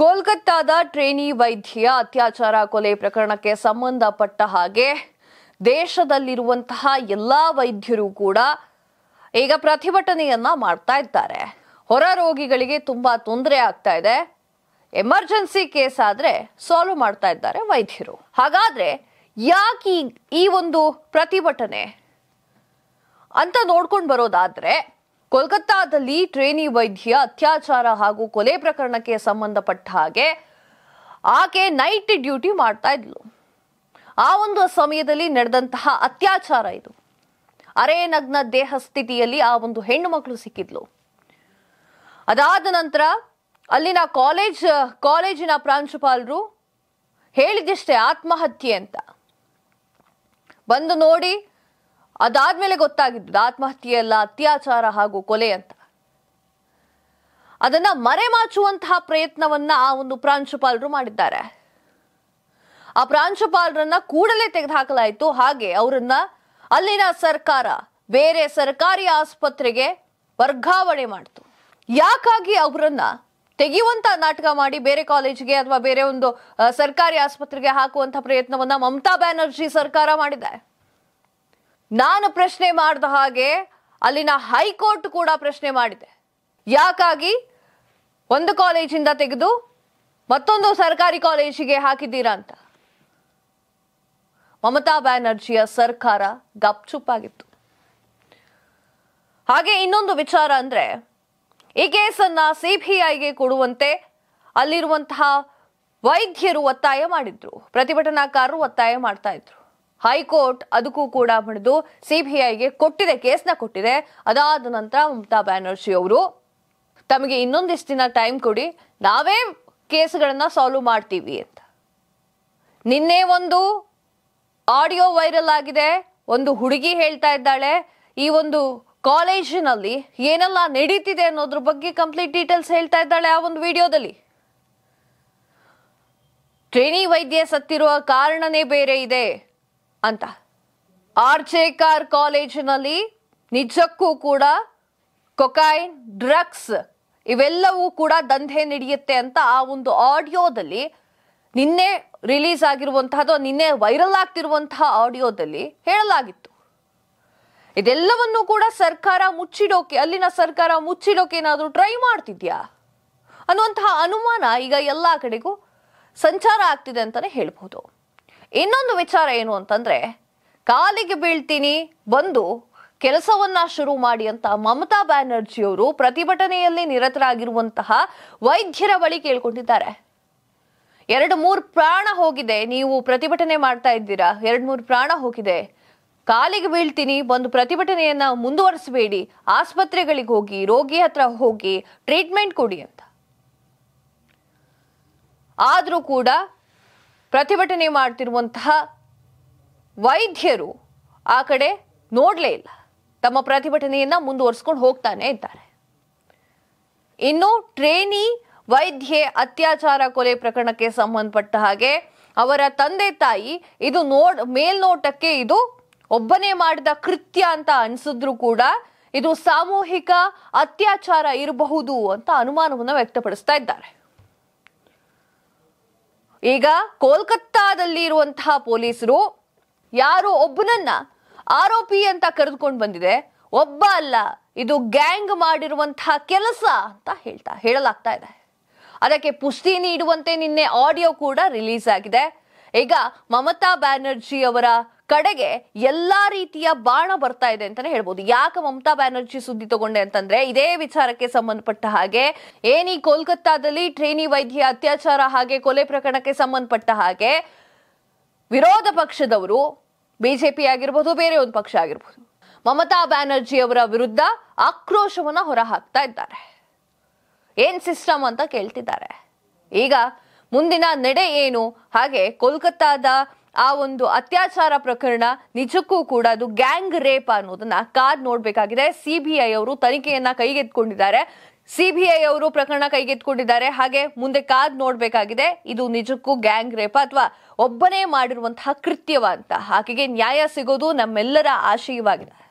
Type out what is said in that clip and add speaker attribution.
Speaker 1: ಕೋಲ್ಕತ್ತಾದ trainee ವೈದ್ಯ ಅತ್ಯಾಚಾರ ಕೊಲೆ ಪ್ರಕರಣಕ್ಕೆ ಸಂಬಂಧಪಟ್ಟ ಹಾಗೆ ದೇಶದಲ್ಲಿರುವಂತಹ ಎಲ್ಲ ವೈದ್ಯರು ಕೂಡ ಈಗ ಪ್ರತಿಭಟನೆಯನ್ನ ಮಾಡ್ತಾ ಇದ್ದಾರೆ ಹೊರ ರೋಗಿಗಳಿಗೆ ತುಂಬಾ ತೊಂದರೆ ಆಗ್ತಾ ಇದೆ ಎಮರ್ಜೆನ್ಸಿ ಕೇಸ್ ಆದ್ರೆ ಸಾಲ್ವ್ ಮಾಡ್ತಾ ಇದ್ದಾರೆ ವೈದ್ಯರು ಹಾಗಾದ್ರೆ ಯಾಕೆ ಈ ಒಂದು ಪ್ರತಿಭಟನೆ ಅಂತ ನೋಡ್ಕೊಂಡು ಬರೋದಾದ್ರೆ ಕೋಲ್ಕತ್ತಾದಲ್ಲಿ ಟ್ರೇನಿ ವೈದ್ಯ ಅತ್ಯಾಚಾರ ಹಾಗೂ ಕೊಲೆ ಪ್ರಕರಣಕ್ಕೆ ಸಂಬಂಧಪಟ್ಟ ಹಾಗೆ ಆಕೆ ನೈಟ್ ಡ್ಯೂಟಿ ಮಾಡ್ತಾ ಇದ್ಲು ಆ ಒಂದು ಸಮಯದಲ್ಲಿ ನಡೆದಂತಹ ಅತ್ಯಾಚಾರ ಇದು ಅರೆ ನಗ್ನ ದೇಹ ಸ್ಥಿತಿಯಲ್ಲಿ ಆ ಒಂದು ಹೆಣ್ಣು ಮಕ್ಕಳು ಸಿಕ್ಕಿದ್ಲು ಅದಾದ ನಂತರ ಅಲ್ಲಿನ ಕಾಲೇಜ್ ಕಾಲೇಜಿನ ಪ್ರಾಂಶುಪಾಲರು ಹೇಳಿದಿಷ್ಟೇ ಆತ್ಮಹತ್ಯೆ ಅಂತ ಬಂದು ನೋಡಿ ಅದಾದ್ಮೇಲೆ ಗೊತ್ತಾಗಿದ್ದು ಆತ್ಮಹತ್ಯೆ ಅಲ್ಲ ಅತ್ಯಾಚಾರ ಹಾಗೂ ಕೊಲೆ ಅಂತ ಅದನ್ನ ಮರೆಮಾಚುವಂತಹ ಪ್ರಯತ್ನವನ್ನ ಆ ಒಂದು ಪ್ರಾಂಶುಪಾಲರು ಮಾಡಿದ್ದಾರೆ ಆ ಪ್ರಾಂಶುಪಾಲರನ್ನ ಕೂಡಲೇ ತೆಗೆದುಹಾಕಲಾಯಿತು ಹಾಗೆ ಅವರನ್ನ ಅಲ್ಲಿನ ಸರ್ಕಾರ ಬೇರೆ ಸರ್ಕಾರಿ ಆಸ್ಪತ್ರೆಗೆ ವರ್ಗಾವಣೆ ಮಾಡಿತು ಯಾಕಾಗಿ ಅವರನ್ನ ತೆಗೆಯುವಂತ ನಾಟಕ ಮಾಡಿ ಬೇರೆ ಕಾಲೇಜಿಗೆ ಅಥವಾ ಬೇರೆ ಒಂದು ಸರ್ಕಾರಿ ಆಸ್ಪತ್ರೆಗೆ ಹಾಕುವಂತ ಪ್ರಯತ್ನವನ್ನ ಮಮತಾ ಬ್ಯಾನರ್ಜಿ ಸರ್ಕಾರ ಮಾಡಿದೆ ನಾನು ಪ್ರಶ್ನೆ ಮಾಡಿದ ಹಾಗೆ ಅಲ್ಲಿನ ಹೈಕೋರ್ಟ್ ಕೂಡ ಪ್ರಶ್ನೆ ಮಾಡಿದೆ ಯಾಕಾಗಿ ಒಂದು ಕಾಲೇಜಿಂದ ತೆಗೆದು ಮತ್ತೊಂದು ಸರ್ಕಾರಿ ಕಾಲೇಜಿಗೆ ಹಾಕಿದ್ದೀರಾ ಅಂತ ಮಮತಾ ಬ್ಯಾನರ್ಜಿಯ ಸರ್ಕಾರ ಗಪ್ಚುಪ್ಪಾಗಿತ್ತು ಹಾಗೆ ಇನ್ನೊಂದು ವಿಚಾರ ಅಂದ್ರೆ ಈ ಕೇಸನ್ನ ಸಿಬಿಐಗೆ ಕೊಡುವಂತೆ ಅಲ್ಲಿರುವಂತಹ ವೈದ್ಯರು ಒತ್ತಾಯ ಮಾಡಿದ್ರು ಪ್ರತಿಭಟನಾಕಾರರು ಒತ್ತಾಯ ಮಾಡ್ತಾ ಇದ್ರು ಹೈಕೋರ್ಟ್ ಅದಕ್ಕೂ ಕೂಡ ಹಿಡಿದು ಸಿಬಿಐಗೆ ಕೊಟ್ಟಿದೆ ಕೇಸ್ನ ಕೊಟ್ಟಿದೆ ಅದಾದ ನಂತರ ಮಮತಾ ಬ್ಯಾನರ್ಜಿ ಅವರು ತಮಗೆ ಇನ್ನೊಂದಿಷ್ಟು ದಿನ ಟೈಮ್ ಕೊಡಿ ನಾವೇ ಕೇಸ್ಗಳನ್ನ ಸಾಲ್ವ್ ಮಾಡ್ತೀವಿ ಅಂತ ನಿನ್ನೆ ಒಂದು ಆಡಿಯೋ ವೈರಲ್ ಆಗಿದೆ ಒಂದು ಹುಡುಗಿ ಹೇಳ್ತಾ ಇದ್ದಾಳೆ ಈ ಒಂದು ಕಾಲೇಜಿನಲ್ಲಿ ಏನೆಲ್ಲ ನಡೀತಿದೆ ಅನ್ನೋದ್ರ ಬಗ್ಗೆ ಕಂಪ್ಲೀಟ್ ಡೀಟೇಲ್ಸ್ ಹೇಳ್ತಾ ಇದ್ದಾಳೆ ಆ ಒಂದು ವಿಡಿಯೋದಲ್ಲಿ ಟ್ರೇನಿ ವೈದ್ಯ ಸತ್ತಿರುವ ಕಾರಣನೇ ಬೇರೆ ಇದೆ ಅಂತ ಆರ್ ಜೆ ಕಾರ್ ಕಾಲೇಜಿನಲ್ಲಿ ನಿಜಕ್ಕೂ ಕೂಡ ಕೊಕೈನ್ ಡ್ರಗ್ಸ್ ಇವೆಲ್ಲವೂ ಕೂಡ ದಂಧೆ ನಡೆಯುತ್ತೆ ಅಂತ ಆ ಒಂದು ಆಡಿಯೋದಲ್ಲಿ ನಿನ್ನೆ ರಿಲೀಸ್ ಆಗಿರುವಂತಹ ಅಥವಾ ನಿನ್ನೆ ವೈರಲ್ ಆಗ್ತಿರುವಂತಹ ಆಡಿಯೋದಲ್ಲಿ ಹೇಳಲಾಗಿತ್ತು ಇದೆಲ್ಲವನ್ನು ಕೂಡ ಸರ್ಕಾರ ಮುಚ್ಚಿಡೋಕೆ ಅಲ್ಲಿನ ಸರ್ಕಾರ ಮುಚ್ಚಿಡೋಕೆ ಏನಾದರೂ ಟ್ರೈ ಮಾಡ್ತಿದ್ಯಾ ಅನ್ನುವಂತಹ ಅನುಮಾನ ಈಗ ಎಲ್ಲ ಕಡೆಗೂ ಸಂಚಾರ ಆಗ್ತಿದೆ ಅಂತಲೇ ಹೇಳ್ಬೋದು ಇನ್ನೊಂದು ವಿಚಾರ ಏನು ಅಂತಂದ್ರೆ ಕಾಲಿಗೆ ಬೀಳ್ತೀನಿ ಬಂದು ಕೆಲಸವನ್ನ ಶುರು ಮಾಡಿ ಅಂತ ಮಮತಾ ಬ್ಯಾನರ್ಜಿಯವರು ಪ್ರತಿಭಟನೆಯಲ್ಲಿ ನಿರತರಾಗಿರುವಂತಹ ವೈದ್ಯರ ಬಳಿ ಕೇಳ್ಕೊಂಡಿದ್ದಾರೆ ಎರಡು ಮೂರು ಪ್ರಾಣ ಹೋಗಿದೆ ನೀವು ಪ್ರತಿಭಟನೆ ಮಾಡ್ತಾ ಇದ್ದೀರಾ ಎರಡು ಮೂರು ಪ್ರಾಣ ಹೋಗಿದೆ ಕಾಲಿಗೆ ಬೀಳ್ತೀನಿ ಬಂದು ಪ್ರತಿಭಟನೆಯನ್ನ ಮುಂದುವರಿಸಬೇಡಿ ಆಸ್ಪತ್ರೆಗಳಿಗೆ ಹೋಗಿ ರೋಗಿ ಹತ್ರ ಹೋಗಿ ಟ್ರೀಟ್ಮೆಂಟ್ ಕೊಡಿ ಅಂತ ಆದರೂ ಕೂಡ ಪ್ರತಿಭಟನೆ ಮಾಡ್ತಿರುವಂತಹ ವೈದ್ಯರು ಆ ಕಡೆ ನೋಡಲೇ ಇಲ್ಲ ತಮ್ಮ ಪ್ರತಿಭಟನೆಯನ್ನ ಮುಂದುವರಿಸ್ಕೊಂಡು ಹೋಗ್ತಾನೆ ಇದ್ದಾರೆ ಇನ್ನು ಟ್ರೇನಿ ವೈದ್ಯೆ ಅತ್ಯಾಚಾರ ಕೊಲೆ ಪ್ರಕರಣಕ್ಕೆ ಸಂಬಂಧಪಟ್ಟ ಹಾಗೆ ಅವರ ತಂದೆ ತಾಯಿ ಇದು ನೋಡ್ ಮೇಲ್ನೋಟಕ್ಕೆ ಇದು ಒಬ್ಬನೇ ಮಾಡಿದ ಕೃತ್ಯ ಅಂತ ಅನಿಸಿದ್ರು ಕೂಡ ಇದು ಸಾಮೂಹಿಕ ಅತ್ಯಾಚಾರ ಇರಬಹುದು ಅಂತ ಅನುಮಾನವನ್ನು ವ್ಯಕ್ತಪಡಿಸ್ತಾ ಇದ್ದಾರೆ ಈಗ ಕೋಲ್ಕತ್ತಾದಲ್ಲಿ ಇರುವಂತಹ ಪೊಲೀಸರು ಯಾರು ಒಬ್ಬನನ್ನ ಆರೋಪಿ ಅಂತ ಕರೆದುಕೊಂಡು ಬಂದಿದೆ ಒಬ್ಬ ಅಲ್ಲ ಇದು ಗ್ಯಾಂಗ್ ಮಾಡಿರುವಂತಹ ಕೆಲಸ ಅಂತ ಹೇಳ್ತಾ ಹೇಳಲಾಗ್ತಾ ಇದೆ ಅದಕ್ಕೆ ಪುಷ್ಟಿ ನೀಡುವಂತೆ ನಿನ್ನೆ ಆಡಿಯೋ ಕೂಡ ರಿಲೀಸ್ ಆಗಿದೆ ಈಗ ಮಮತಾ ಬ್ಯಾನರ್ಜಿ ಅವರ ಕಡೆಗೆ ಎಲ್ಲಾ ರೀತಿಯ ಬಾಣ ಬರ್ತಾ ಇದೆ ಅಂತಾನೆ ಹೇಳ್ಬೋದು ಯಾಕೆ ಮಮತಾ ಬ್ಯಾನರ್ಜಿ ಸುದ್ದಿ ತಗೊಂಡೆ ಅಂತಂದ್ರೆ ಇದೇ ವಿಚಾರಕ್ಕೆ ಸಂಬಂಧಪಟ್ಟ ಹಾಗೆ ಏನಿ ಕೋಲ್ಕತ್ತಾದಲ್ಲಿ ಟ್ರೇನಿ ವೈದ್ಯ ಅತ್ಯಾಚಾರ ಹಾಗೆ ಕೊಲೆ ಪ್ರಕರಣಕ್ಕೆ ಸಂಬಂಧಪಟ್ಟ ಹಾಗೆ ವಿರೋಧ ಪಕ್ಷದವರು ಬಿಜೆಪಿ ಆಗಿರ್ಬೋದು ಬೇರೆ ಒಂದು ಪಕ್ಷ ಆಗಿರ್ಬೋದು ಮಮತಾ ಬ್ಯಾನರ್ಜಿ ಅವರ ವಿರುದ್ಧ ಆಕ್ರೋಶವನ್ನ ಹೊರ ಹಾಕ್ತಾ ಇದ್ದಾರೆ ಏನ್ ಸಿಸ್ಟಮ್ ಅಂತ ಕೇಳ್ತಿದ್ದಾರೆ ಈಗ ಮುಂದಿನ ನಡೆ ಏನು ಹಾಗೆ ಕೋಲ್ಕತ್ತಾದ ಆ ಒಂದು ಅತ್ಯಾಚಾರ ಪ್ರಕರಣ ನಿಜಕ್ಕೂ ಕೂಡ ಅದು ಗ್ಯಾಂಗ್ ರೇಪ್ ಅನ್ನೋದನ್ನ ಕಾದ್ ನೋಡ್ಬೇಕಾಗಿದೆ ಸಿಬಿಐ ಅವರು ತನಿಖೆಯನ್ನ ಕೈಗೆತ್ಕೊಂಡಿದ್ದಾರೆ ಸಿಬಿಐ ಅವರು ಪ್ರಕರಣ ಕೈಗೆತ್ಕೊಂಡಿದ್ದಾರೆ ಹಾಗೆ ಮುಂದೆ ಕಾದ್ ನೋಡ್ಬೇಕಾಗಿದೆ ಇದು ನಿಜಕ್ಕೂ ಗ್ಯಾಂಗ್ ರೇಪ್ ಅಥವಾ ಒಬ್ಬನೇ ಮಾಡಿರುವಂತಹ ಕೃತ್ಯವ ಅಂತ ಹಾಗೆ ನ್ಯಾಯ ಸಿಗೋದು ನಮ್ಮೆಲ್ಲರ ಆಶಯವಾಗಿದೆ